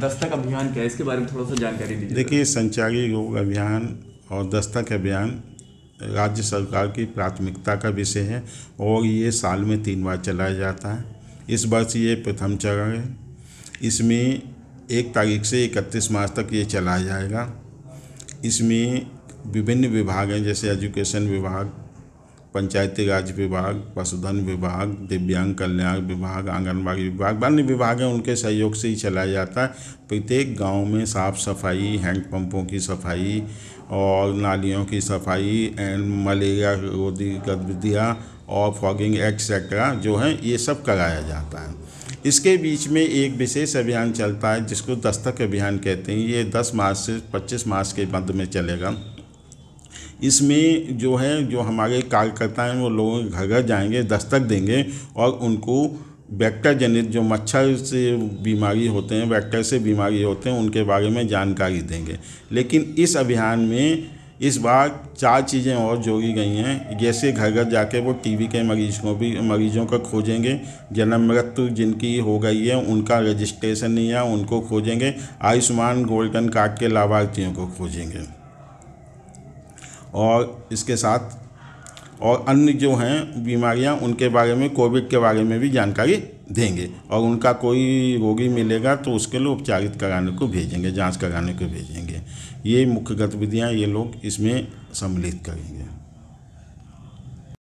दस्तक अभियान क्या है इसके बारे में थोड़ा सा जानकारी दीजिए देखिए संचारी रोग अभियान और दस्तक अभियान राज्य सरकार की प्राथमिकता का विषय है और ये साल में तीन बार चलाया जाता है इस वर्ष ये प्रथम चरण है इसमें एक तारीख से इकतीस मार्च तक ये चलाया जाएगा इसमें विभिन्न विभाग हैं जैसे एजुकेशन विभाग पंचायती राज विभाग पशुधन विभाग दिव्यांग कल्याण विभाग आंगनबाड़ी विभाग अन्य विभाग हैं उनके सहयोग से ही चलाया जाता है प्रत्येक गांव में साफ़ सफाई हैंडपम्पों की सफाई और नालियों की सफाई एंड मलेरिया रोधी गतिविधियाँ और फॉगिंग एक्सेट्रा जो है ये सब कराया जाता है इसके बीच में एक विशेष अभियान चलता है जिसको दस्तक अभियान कहते हैं ये 10 मार्च से 25 मार्च के मध्य में चलेगा इसमें जो है जो हमारे कार्यकर्ता हैं वो लोगों के घर घर जाएंगे दस्तक देंगे और उनको वैक्टर जनित जो मच्छर से बीमारी होते हैं वैक्टर से बीमारी होते हैं उनके बारे में जानकारी देंगे लेकिन इस अभियान में इस बार चार चीज़ें और जोड़ी गई हैं जैसे घर घर जाके वो टीबी के मरीज को भी मरीजों का खोजेंगे जन्म मृत्यु जिनकी हो गई है उनका रजिस्ट्रेशन नहीं है उनको खोजेंगे आयुष्मान गोल्डन कार्ड के लाभार्थियों को खोजेंगे और इसके साथ और अन्य जो हैं बीमारियां उनके बारे में कोविड के बारे में भी जानकारी देंगे और उनका कोई रोगी मिलेगा तो उसके लिए उपचारित कराने को भेजेंगे जांच कराने को भेजेंगे ये मुख्य गतिविधियां ये लोग इसमें सम्मिलित करेंगे